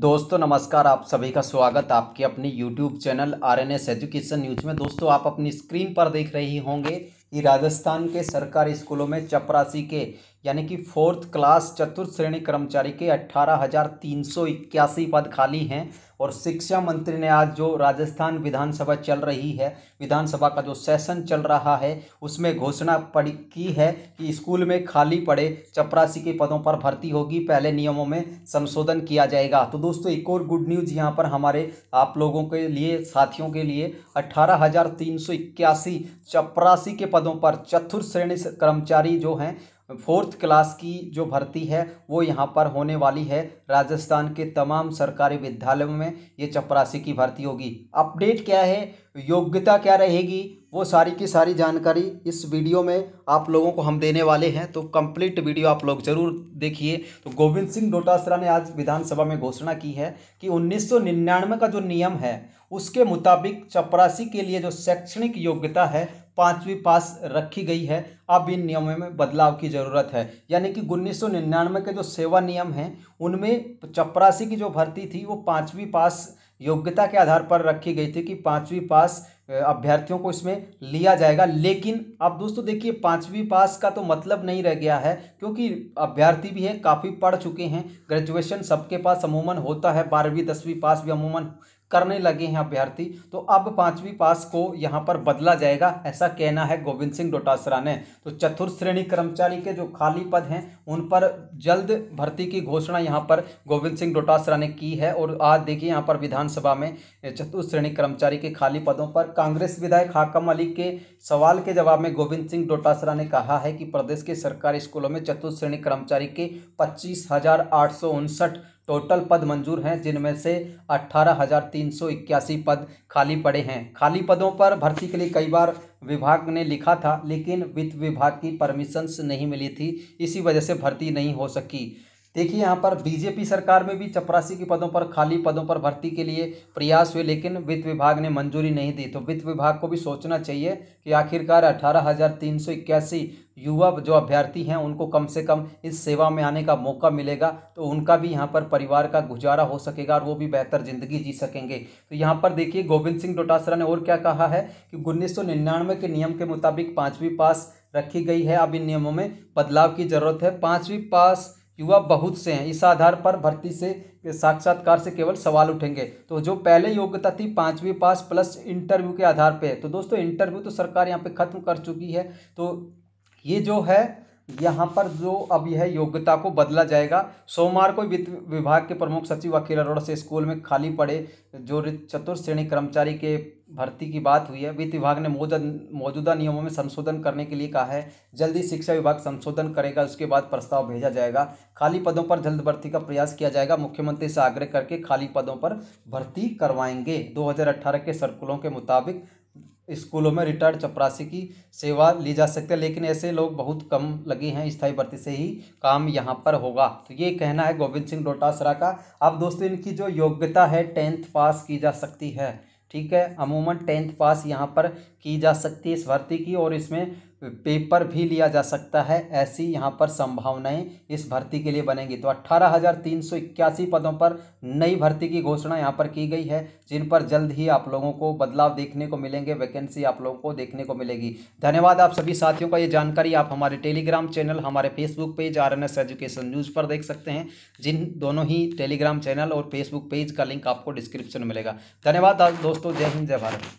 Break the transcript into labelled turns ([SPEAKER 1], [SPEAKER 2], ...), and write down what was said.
[SPEAKER 1] दोस्तों नमस्कार आप सभी का स्वागत आपके अपने YouTube channel R N S education news में दोस्तों आप अपनी स्क्रीन पर देख रहे होंगे ये राजस्थान के सरकारी स्कूलों में चपरासी के यानी कि फोर्थ क्लास चतुर्थ श्रेणी कर्मचारी के अट्ठारह हज़ार तीन सौ इक्यासी पद खाली हैं और शिक्षा मंत्री ने आज जो राजस्थान विधानसभा चल रही है विधानसभा का जो सेशन चल रहा है उसमें घोषणा पड़ी की है कि स्कूल में खाली पड़े चपरासी के पदों पर भर्ती होगी पहले नियमों में संशोधन किया जाएगा तो दोस्तों एक और गुड न्यूज़ यहाँ पर हमारे आप लोगों के लिए साथियों के लिए अट्ठारह चपरासी के पद पदों पर चतुर्थ श्रेणी कर्मचारी जो हैं फोर्थ क्लास की जो भर्ती है वो यहाँ पर होने वाली है राजस्थान के तमाम सरकारी विद्यालयों में ये चपरासी की भर्ती होगी अपडेट क्या है योग्यता क्या रहेगी वो सारी की सारी जानकारी इस वीडियो में आप लोगों को हम देने वाले हैं तो कंप्लीट वीडियो आप लोग जरूर देखिए तो गोविंद सिंह डोटासरा ने आज विधानसभा में घोषणा की है कि उन्नीस का जो नियम है उसके मुताबिक चपरासी के लिए जो शैक्षणिक योग्यता है पाँचवीं पास रखी गई है अब इन नियमों में बदलाव की ज़रूरत है यानी कि उन्नीस के जो सेवा नियम हैं उनमें चपरासी की जो भर्ती थी वो पाँचवीं पास योग्यता के आधार पर रखी गई थी कि पाँचवीं पास अभ्यर्थियों को इसमें लिया जाएगा लेकिन अब दोस्तों देखिए पाँचवीं पास का तो मतलब नहीं रह गया है क्योंकि अभ्यर्थी भी हैं काफ़ी पढ़ चुके हैं ग्रेजुएशन सबके पास अमूमन होता है बारहवीं दसवीं पास भी अमूमन करने लगे हैं अभ्यर्थी तो अब पांचवी पास को यहाँ पर बदला जाएगा ऐसा कहना है गोविंद सिंह डोटासरा ने तो चतुर्थ श्रेणी कर्मचारी के जो खाली पद हैं उन पर जल्द भर्ती की घोषणा यहाँ पर गोविंद सिंह डोटासरा ने की है और आज देखिए यहाँ पर विधानसभा में चतुर्थ श्रेणी कर्मचारी के खाली पदों पर कांग्रेस विधायक हाकम अली के सवाल के जवाब में गोविंद सिंह डोटासरा ने कहा है कि प्रदेश के सरकारी स्कूलों में चतुर्थ श्रेणी कर्मचारी के पच्चीस हजार आठ सौ उनसठ टोटल पद मंजूर हैं जिनमें से अट्ठारह हजार तीन सौ इक्यासी पद खाली पड़े हैं खाली पदों पर भर्ती के लिए कई बार विभाग ने लिखा था लेकिन वित्त विभाग की परमिशंस नहीं मिली थी इसी वजह से भर्ती नहीं हो सकी देखिए यहाँ पर बीजेपी सरकार में भी चपरासी के पदों पर खाली पदों पर भर्ती के लिए प्रयास हुए लेकिन वित्त विभाग ने मंजूरी नहीं दी तो वित्त विभाग को भी सोचना चाहिए कि आखिरकार अठारह हज़ार तीन सौ इक्यासी युवा जो अभ्यर्थी हैं उनको कम से कम इस सेवा में आने का मौका मिलेगा तो उनका भी यहाँ पर परिवार का गुजारा हो सकेगा और वो भी बेहतर ज़िंदगी जी सकेंगे तो यहाँ पर देखिए गोविंद सिंह डोटासरा ने और क्या कहा है कि उन्नीस के नियम के मुताबिक पाँचवीं पास रखी गई है अब इन नियमों में बदलाव की ज़रूरत है पाँचवीं पास युवा बहुत से हैं इस आधार पर भर्ती से साक्षात्कार से केवल सवाल उठेंगे तो जो पहले योग्यता थी पाँचवीं पास प्लस इंटरव्यू के आधार पे तो दोस्तों इंटरव्यू तो सरकार यहाँ पे ख़त्म कर चुकी है तो ये जो है यहाँ पर जो अब यह योग्यता को बदला जाएगा सोमवार को वित्त विभाग के प्रमुख सचिव अखिल अरोड़ा से स्कूल में खाली पड़े जो चतुर्थ श्रेणी कर्मचारी के भर्ती की बात हुई है वित्त विभाग ने मौजूदा नियमों में संशोधन करने के लिए कहा है जल्दी शिक्षा विभाग संशोधन करेगा उसके बाद प्रस्ताव भेजा जाएगा खाली पदों पर जल्द भर्ती का प्रयास किया जाएगा मुख्यमंत्री से आग्रह करके खाली पदों पर भर्ती करवाएंगे दो के सर्कुलों के मुताबिक स्कूलों में रिटायर्ड चपरासी की सेवा ली जा सकती है लेकिन ऐसे लोग बहुत कम लगे हैं स्थायी भर्ती से ही काम यहाँ पर होगा तो ये कहना है गोविंद सिंह डोटासरा का अब दोस्तों इनकी जो योग्यता है टेंथ पास की जा सकती है ठीक है अमूमन टेंथ पास यहाँ पर की जा सकती है इस भर्ती की और इसमें पेपर भी लिया जा सकता है ऐसी यहाँ पर संभावनाएं इस भर्ती के लिए बनेंगी तो अट्ठारह हज़ार तीन सौ इक्यासी पदों पर नई भर्ती की घोषणा यहाँ पर की गई है जिन पर जल्द ही आप लोगों को बदलाव देखने को मिलेंगे वैकेंसी आप लोगों को देखने को मिलेगी धन्यवाद आप सभी साथियों का ये जानकारी आप हमारे टेलीग्राम चैनल हमारे Facebook page R education news पर देख सकते हैं जिन दोनों ही टेलीग्राम चैनल और फेसबुक पेज का लिंक आपको डिस्क्रिप्शन में मिलेगा धन्यवाद दोस्तों जय हिंद जय भारत